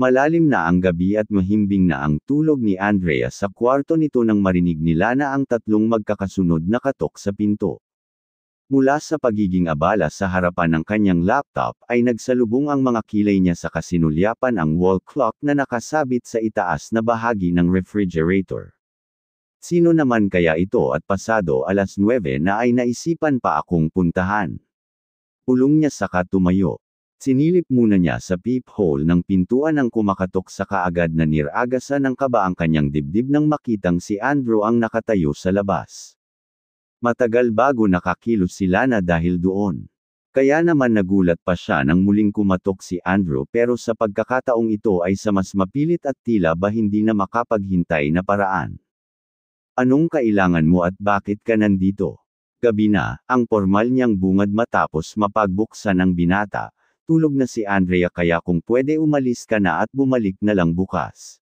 Malalim na ang gabi at mahimbing na ang tulog ni Andrea sa kwarto nito nang marinig nila na ang tatlong magkakasunod na katok sa pinto. Mula sa pagiging abala sa harapan ng kanyang laptop ay nagsalubong ang mga kilay niya sa kasinulyapan ang wall clock na nakasabit sa itaas na bahagi ng refrigerator. Sino naman kaya ito at pasado alas 9 na ay naisipan pa akong puntahan. Ulong niya saka tumayo. Sinilip muna niya sa peephole ng pintuan ang kumakatok sa kaagad na niragasa ng kaba ang kanyang dibdib nang makitang si Andrew ang nakatayo sa labas. Matagal bago nakakilos si Lana dahil doon. Kaya naman nagulat pa siya nang muling kumatok si Andrew pero sa pagkakataong ito ay sa mas mapilit at tila ba hindi na makapaghintay na paraan. Anong kailangan mo at bakit ka nandito? Gabi na, ang formal niyang bungad matapos mapagbuksan ng binata, Tulog na si Andrea kaya kung pwede umalis ka na at bumalik na lang bukas.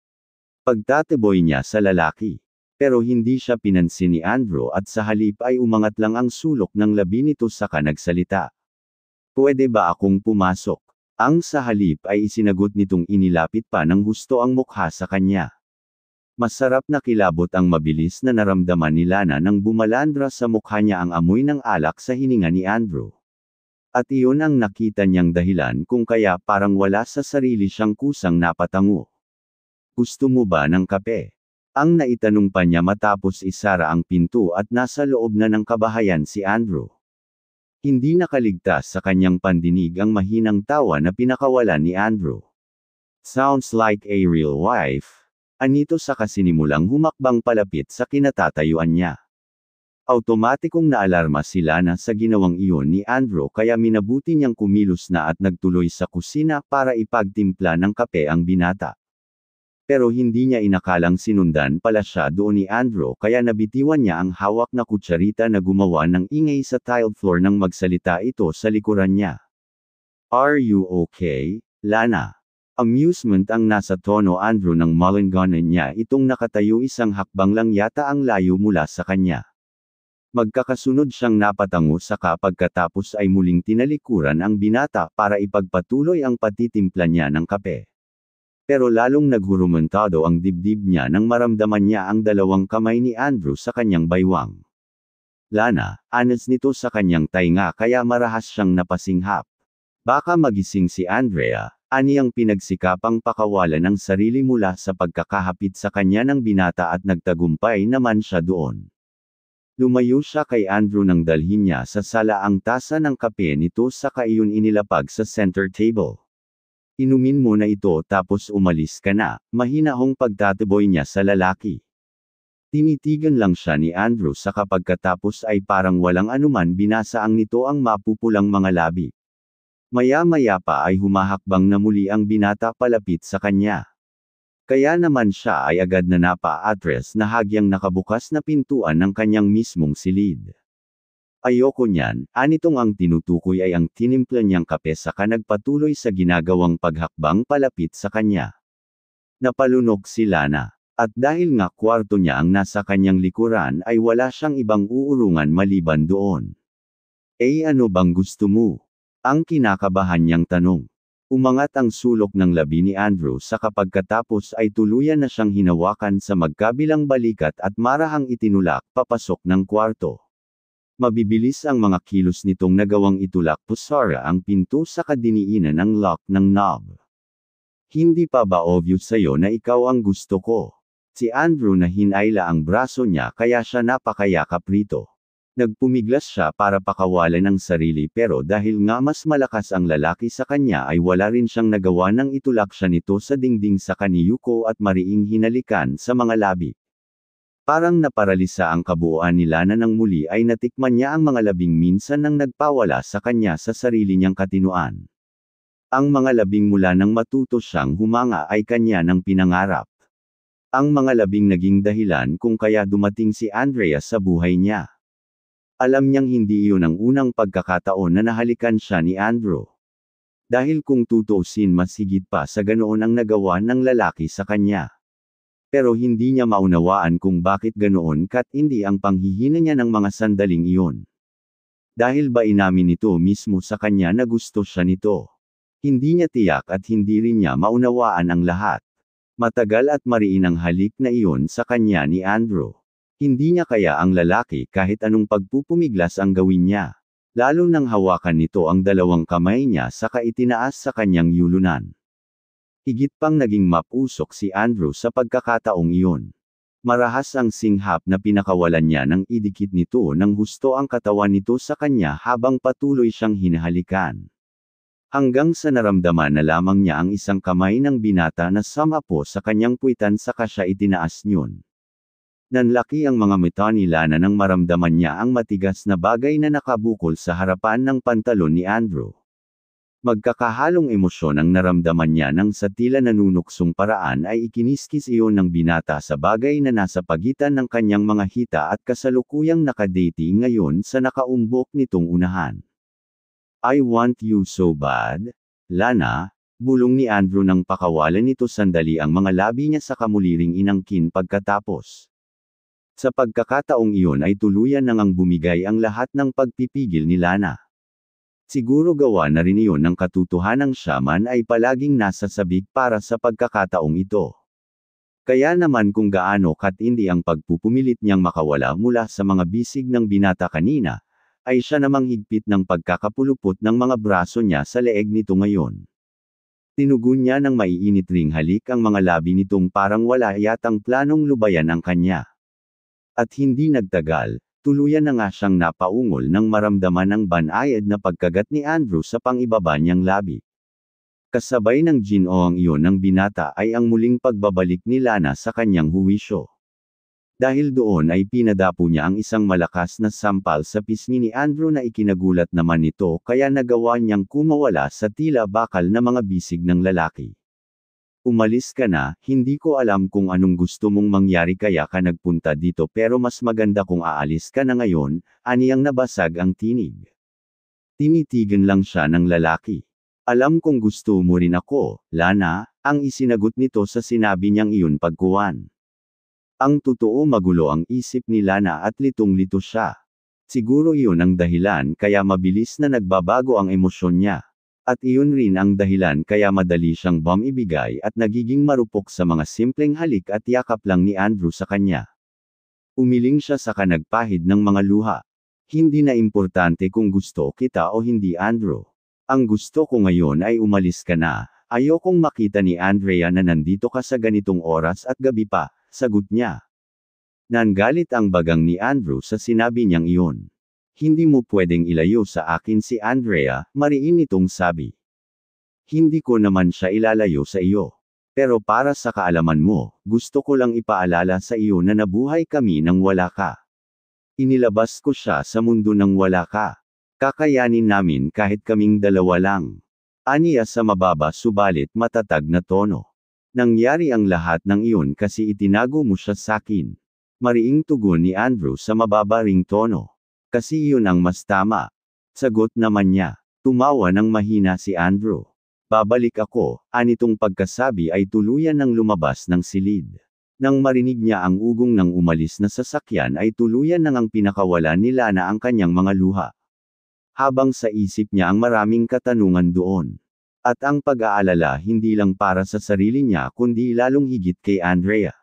Pagtatiboy niya sa lalaki. Pero hindi siya pinansin ni Andrew at sa halip ay umangat lang ang sulok ng labi nito saka nagsalita. Pwede ba akong pumasok? Ang sa halip ay isinagot nitong inilapit pa ng husto ang mukha sa kanya. Masarap na kilabot ang mabilis na naramdaman ni Lana nang bumalandra sa mukha niya ang amoy ng alak sa hininga ni Andrew. At iyon ang nakita niyang dahilan kung kaya parang wala sa sarili siyang kusang napatango. Gusto mo ba ng kape? Ang naitanong pa niya matapos isara ang pinto at nasa loob na ng kabahayan si Andrew. Hindi nakaligtas sa kanyang pandinig ang mahinang tawa na pinakawalan ni Andrew. Sounds like a real wife. Anito sa kasinimulang humakbang palapit sa kinatatayuan niya. Automatikong naalarma si Lana sa ginawang iyon ni Andrew kaya minabuti niyang kumilos na at nagtuloy sa kusina para ipagtimpla ng kape ang binata. Pero hindi niya inakalang sinundan pala siya doon ni Andrew kaya nabitiwan niya ang hawak na kutsarita na gumawa ng ingay sa tile floor nang magsalita ito sa likuran niya. Are you okay, Lana? Amusement ang nasa tono Andrew ng Mullinganen niya itong nakatayo isang hakbang lang yata ang layo mula sa kanya. Magkakasunod siyang napatango sa kapagkatapos ay muling tinalikuran ang binata para ipagpatuloy ang patitimpla niya ng kape. Pero lalong naghurumantado ang dibdib niya nang maramdaman niya ang dalawang kamay ni Andrew sa kanyang baywang. Lana, anas nito sa kanyang tainga kaya marahas siyang napasinghap. Baka magising si Andrea, aniyang pinagsikapang pakawalan ng sarili mula sa pagkakahapit sa kanya ng binata at nagtagumpay naman siya doon. Lumayo siya kay Andrew nang dalhin niya sa sala ang tasa ng kape nito sa iyon inilapag sa center table. Inumin mo na ito tapos umalis ka na, mahinahong pagtataboy niya sa lalaki. Tinitigan lang siya ni Andrew sa kapagkatapos ay parang walang anuman binasa ang nito ang mapupulang mga labi. Maya-maya pa ay humahakbang na muli ang binata palapit sa kanya. Kaya naman siya ay agad na napa-address na hagyang nakabukas na pintuan ng kanyang mismong silid. Ayoko niyan, anitong ang tinutukoy ay ang tinimpla niyang kape saka nagpatuloy sa ginagawang paghakbang palapit sa kanya. Napalunog si Lana. At dahil nga kwarto niya ang nasa kanyang likuran ay wala siyang ibang uurungan maliban doon. Eh ano bang gusto mo? Ang kinakabahan niyang tanong. Umangat ang sulok ng labi ni Andrew sa kapag ay tuluyan na siyang hinawakan sa magkabilang balikat at marahang itinulak papasok ng kwarto. Mabibilis ang mga kilos nitong nagawang itulak po Sarah ang pinto sa kadiniinan ng lock ng knob. Hindi pa ba obvious sa'yo na ikaw ang gusto ko? Si Andrew na hinayla ang braso niya kaya siya napakayakap rito. Nagpumiglas siya para pakawalan ang sarili pero dahil nga mas malakas ang lalaki sa kanya ay wala rin siyang nagawa nang itulak siya nito sa dingding sa kaniyuko at mariing hinalikan sa mga labi. Parang naparalisa ang kabuuan nila na nang muli ay natikman niya ang mga labing minsan nang nagpawala sa kanya sa sarili niyang katinuan. Ang mga labing mula nang matuto siyang humanga ay kanya nang pinangarap. Ang mga labing naging dahilan kung kaya dumating si Andrea sa buhay niya. Alam niyang hindi iyon ang unang pagkakataon na nahalikan siya ni Andrew. Dahil kung tutusin mas higit pa sa ganoon ang nagawa ng lalaki sa kanya. Pero hindi niya maunawaan kung bakit ganoon kat hindi ang panghihina niya ng mga sandaling iyon. Dahil ba inamin nito mismo sa kanya na gusto siya nito? Hindi niya tiyak at hindi rin niya maunawaan ang lahat. Matagal at mariin ang halik na iyon sa kanya ni Andrew. Hindi niya kaya ang lalaki kahit anong pagpupumiglas ang gawin niya. Lalo nang hawakan nito ang dalawang kamay niya saka itinaas sa kanyang yulunan. Higit pang naging mapusok si Andrew sa pagkakataong iyon. Marahas ang singhap na pinakawalan niya ng idikit nito nang husto ang katawan nito sa kanya habang patuloy siyang hinahalikan. Hanggang sa naramdaman na lamang niya ang isang kamay ng binata na samapo sa kanyang puwitan sa siya itinaas niyon. Nanlaki ang mga mata ni Lana nang maramdaman niya ang matigas na bagay na nakabukol sa harapan ng pantalon ni Andrew. Magkakahalong emosyon ang naramdaman niya nang sa tila nanunuksong paraan ay ikiniskis iyon ng binata sa bagay na nasa pagitan ng kanyang mga hita at kasalukuyang nakadating ngayon sa nakaumbok nitong unahan. I want you so bad, Lana, bulong ni Andrew nang pakawalan nito sandali ang mga labi niya sa kamuliring inangkin pagkatapos. Sa pagkakataong iyon ay tuluyan na ngang bumigay ang lahat ng pagpipigil ni Lana. Siguro gawa na rin iyon ng katutuhanang siya man ay palaging nasa sabik para sa pagkakataong ito. Kaya naman kung gaano hindi ang pagpupumilit niyang makawala mula sa mga bisig ng binata kanina, ay siya namang higpit ng pagkakapulupot ng mga braso niya sa leeg nito ngayon. Tinugon niya ng maiinit ring halik ang mga labi nitong parang wala yatang planong lubayan ang kanya. At hindi nagtagal, tuluyan na nga siyang napaungol nang maramdaman ang banayad na pagkagat ni Andrew sa pangibaba niyang labi. Kasabay ng ang iyon ng binata ay ang muling pagbabalik ni Lana sa kanyang huwisyo. Dahil doon ay pinadapo niya ang isang malakas na sampal sa pisngi ni Andrew na ikinagulat naman nito kaya nagawa niyang kumawala sa tila bakal na mga bisig ng lalaki. Umalis ka na, hindi ko alam kung anong gusto mong mangyari kaya ka nagpunta dito pero mas maganda kung aalis ka na ngayon, aniyang nabasag ang tinig. Tinitigan lang siya ng lalaki. Alam kong gusto mo rin ako, Lana, ang isinagot nito sa sinabi niyang iyon pagkuwan. Ang totoo magulo ang isip ni Lana at litong-lito siya. Siguro iyon ang dahilan kaya mabilis na nagbabago ang emosyon niya. At iyon rin ang dahilan kaya madali siyang bomb ibigay at nagiging marupok sa mga simpleng halik at yakap lang ni Andrew sa kanya. Umiling siya sa kanagpahid ng mga luha. Hindi na importante kung gusto kita o hindi Andrew. Ang gusto ko ngayon ay umalis ka na. Ayokong makita ni Andrea na nandito ka sa ganitong oras at gabi pa, sagot niya. Nanggalit ang bagang ni Andrew sa sinabi niyang iyon. Hindi mo pwedeng ilayo sa akin si Andrea, mariin itong sabi. Hindi ko naman siya ilalayo sa iyo. Pero para sa kaalaman mo, gusto ko lang ipaalala sa iyo na nabuhay kami nang wala ka. Inilabas ko siya sa mundo nang wala ka. Kakayanin namin kahit kaming dalawa lang. Aniya sa mababa subalit matatag na tono. Nangyari ang lahat ng iyon kasi itinago mo siya sakin. Mariing tugon ni Andrew sa mababa ring tono. Kasi yun ang mas tama. Sagot naman niya. Tumawa ng mahina si Andrew. Babalik ako, anitong pagkasabi ay tuluyan ng lumabas ng silid. Nang marinig niya ang ugong ng umalis na sasakyan ay tuluyan nang ang pinakawala nila na ang kanyang mga luha. Habang sa isip niya ang maraming katanungan doon. At ang pag-aalala hindi lang para sa sarili niya kundi lalong higit kay Andrea.